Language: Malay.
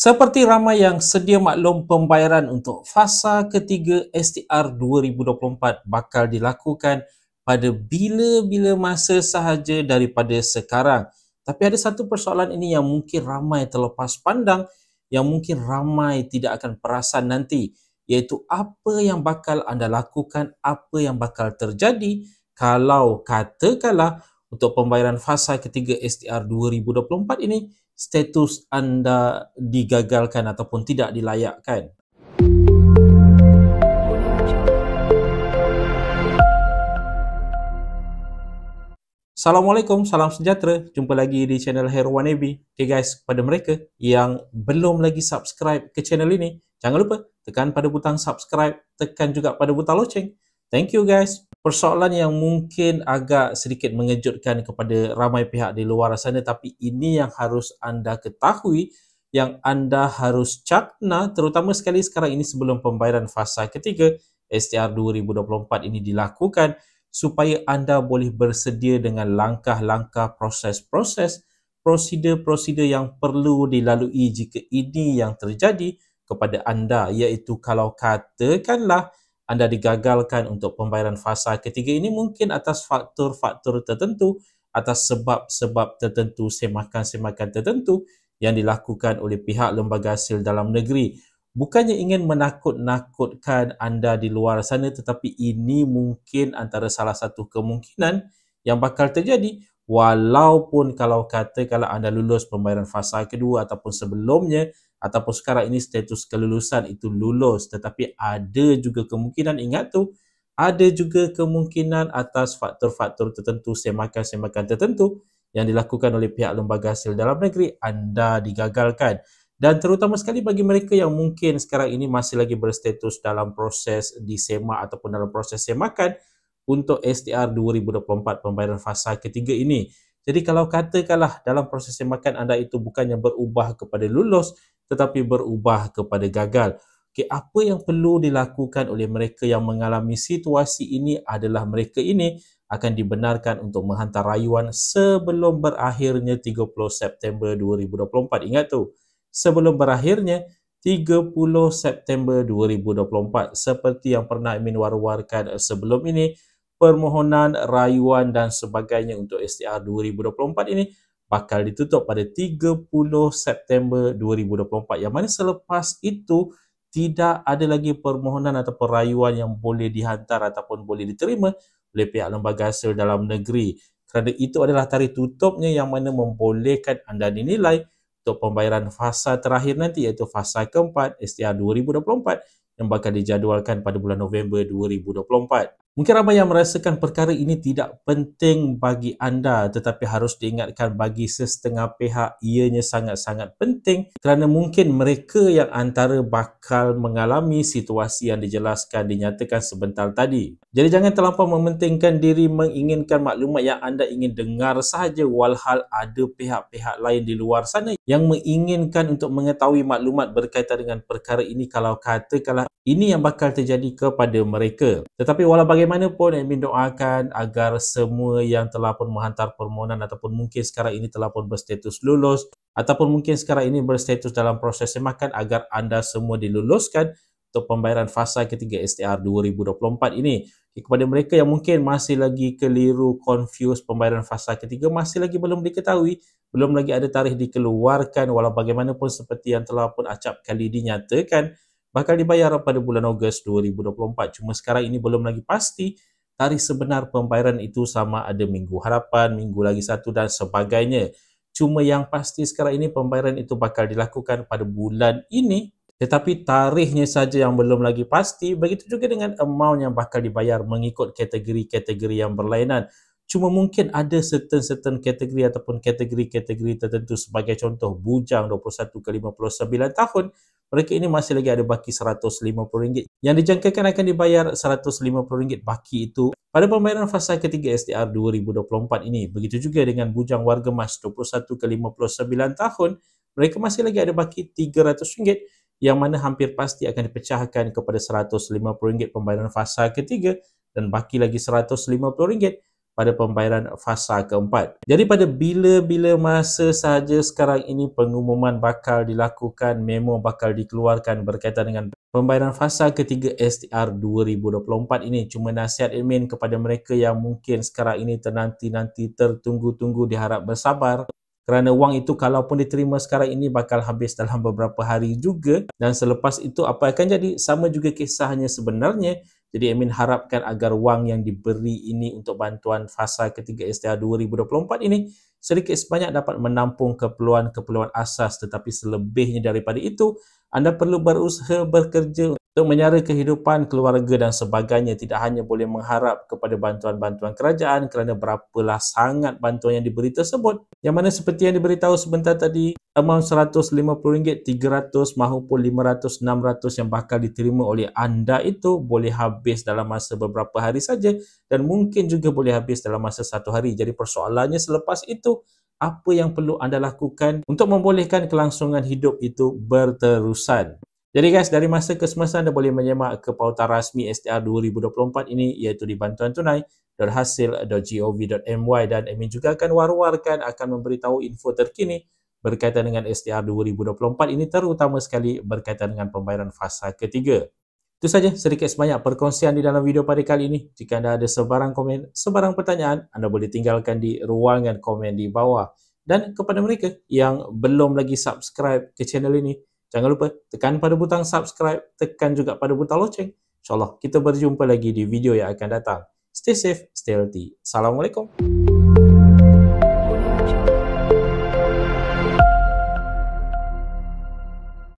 Seperti ramai yang sedia maklum pembayaran untuk fasa ketiga STR 2024 bakal dilakukan pada bila-bila masa sahaja daripada sekarang. Tapi ada satu persoalan ini yang mungkin ramai terlepas pandang yang mungkin ramai tidak akan perasan nanti iaitu apa yang bakal anda lakukan, apa yang bakal terjadi kalau katakanlah untuk pembayaran fasa ketiga STR 2024 ini status anda digagalkan ataupun tidak dilayakkan. Assalamualaikum, salam sejahtera. Jumpa lagi di channel Hero One AB. Okay guys, kepada mereka yang belum lagi subscribe ke channel ini, jangan lupa tekan pada butang subscribe, tekan juga pada butang loceng Thank you guys. Persoalan yang mungkin agak sedikit mengejutkan kepada ramai pihak di luar sana tapi ini yang harus anda ketahui yang anda harus cakna terutama sekali sekarang ini sebelum pembayaran fasa ketiga STR 2024 ini dilakukan supaya anda boleh bersedia dengan langkah-langkah proses-proses prosedur-prosedur yang perlu dilalui jika ini yang terjadi kepada anda iaitu kalau katakanlah anda digagalkan untuk pembayaran fasa ketiga ini mungkin atas faktor-faktor tertentu atas sebab-sebab tertentu semakan-semakan tertentu yang dilakukan oleh pihak lembaga hasil dalam negeri bukannya ingin menakut-nakutkan anda di luar sana tetapi ini mungkin antara salah satu kemungkinan yang bakal terjadi walaupun kalau kata kalau anda lulus pembayaran fasa kedua ataupun sebelumnya ataupun sekarang ini status kelulusan itu lulus tetapi ada juga kemungkinan ingat tu ada juga kemungkinan atas faktor-faktor tertentu semakan-semakan tertentu yang dilakukan oleh pihak lembaga hasil dalam negeri anda digagalkan dan terutama sekali bagi mereka yang mungkin sekarang ini masih lagi berstatus dalam proses disemak ataupun dalam proses semakan untuk STR 2024 pembayaran fasa ketiga ini. Jadi kalau katakanlah dalam proses sembahkan anda itu bukannya berubah kepada lulus tetapi berubah kepada gagal. Okay, apa yang perlu dilakukan oleh mereka yang mengalami situasi ini adalah mereka ini akan dibenarkan untuk menghantar rayuan sebelum berakhirnya 30 September 2024. Ingat tu, sebelum berakhirnya 30 September 2024 seperti yang pernah Amin war-warkan sebelum ini permohonan rayuan dan sebagainya untuk STR 2024 ini bakal ditutup pada 30 September 2024 yang mana selepas itu tidak ada lagi permohonan atau perayuan yang boleh dihantar ataupun boleh diterima oleh pihak lembaga hasil dalam negeri kerana itu adalah tarikh tutupnya yang mana membolehkan anda dinilai untuk pembayaran fasa terakhir nanti iaitu fasa keempat STR 2024 yang bakal dijadualkan pada bulan November 2024. Mungkin ramai yang merasakan perkara ini tidak penting bagi anda tetapi harus diingatkan bagi sesetengah pihak ianya sangat-sangat penting kerana mungkin mereka yang antara bakal mengalami situasi yang dijelaskan dinyatakan sebentar tadi. Jadi jangan terlampau mementingkan diri menginginkan maklumat yang anda ingin dengar sahaja walhal ada pihak-pihak lain di luar sana yang menginginkan untuk mengetahui maklumat berkaitan dengan perkara ini kalau katakanlah ini yang bakal terjadi kepada mereka. Tetapi walaupun bagaimanapun admin doakan agar semua yang telah pun menghantar permohonan ataupun mungkin sekarang ini telah pun berstatus lulus ataupun mungkin sekarang ini berstatus dalam proses semakan agar anda semua diluluskan untuk pembayaran fasa ketiga STR 2024 ini. Okay, kepada mereka yang mungkin masih lagi keliru, confused pembayaran fasa ketiga masih lagi belum diketahui, belum lagi ada tarikh dikeluarkan walau bagaimanapun seperti yang telah pun acap kali dinyatakan bakal dibayar pada bulan Ogos 2024. Cuma sekarang ini belum lagi pasti tarikh sebenar pembayaran itu sama ada minggu harapan, minggu lagi satu dan sebagainya. Cuma yang pasti sekarang ini pembayaran itu bakal dilakukan pada bulan ini tetapi tarikhnya saja yang belum lagi pasti begitu juga dengan amount yang bakal dibayar mengikut kategori-kategori yang berlainan. Cuma mungkin ada certain-certain kategori ataupun kategori-kategori tertentu sebagai contoh bujang 21 ke 59 tahun mereka ini masih lagi ada baki RM150 yang dijangkakan akan dibayar RM150 baki itu pada pembayaran fasa ketiga SDR 2024 ini. Begitu juga dengan bujang warga mas 21 ke 59 tahun, mereka masih lagi ada baki RM300 yang mana hampir pasti akan dipecahkan kepada RM150 pembayaran fasa ketiga dan baki lagi RM150 pada pembayaran fasa keempat. Jadi pada bila-bila masa sahaja sekarang ini pengumuman bakal dilakukan, memo bakal dikeluarkan berkaitan dengan pembayaran fasa ketiga STR 2024 ini. Cuma nasihat admin kepada mereka yang mungkin sekarang ini ternanti-nanti tertunggu-tunggu diharap bersabar kerana wang itu kalaupun diterima sekarang ini bakal habis dalam beberapa hari juga dan selepas itu apa akan jadi sama juga kisahnya sebenarnya jadi Amin harapkan agar wang yang diberi ini untuk bantuan fasa ketiga STA 2024 ini sedikit sebanyak dapat menampung keperluan-keperluan asas tetapi selebihnya daripada itu anda perlu berusaha bekerja untuk menyara kehidupan keluarga dan sebagainya tidak hanya boleh mengharap kepada bantuan-bantuan kerajaan kerana berapalah sangat bantuan yang diberi tersebut yang mana seperti yang diberitahu sebentar tadi amount RM150, RM300 mahupun RM500, RM600 yang bakal diterima oleh anda itu boleh habis dalam masa beberapa hari saja dan mungkin juga boleh habis dalam masa satu hari jadi persoalannya selepas itu apa yang perlu anda lakukan untuk membolehkan kelangsungan hidup itu berterusan. Jadi guys, dari masa ke semasa anda boleh menyemak ke pautan rasmi SDR 2024 ini iaitu di bantuan tunai .hasil.gov.my dan admin juga akan war-warkan akan memberitahu info terkini berkaitan dengan STR 2024 ini terutama sekali berkaitan dengan pembayaran fasa ketiga. Itu saja sedikit sebanyak perkongsian di dalam video pada kali ini. Jika anda ada sebarang komen, sebarang pertanyaan, anda boleh tinggalkan di ruangan komen di bawah. Dan kepada mereka yang belum lagi subscribe ke channel ini, Jangan lupa tekan pada butang subscribe, tekan juga pada butang loceng. InsyaAllah kita berjumpa lagi di video yang akan datang. Stay safe, stay healthy. Assalamualaikum.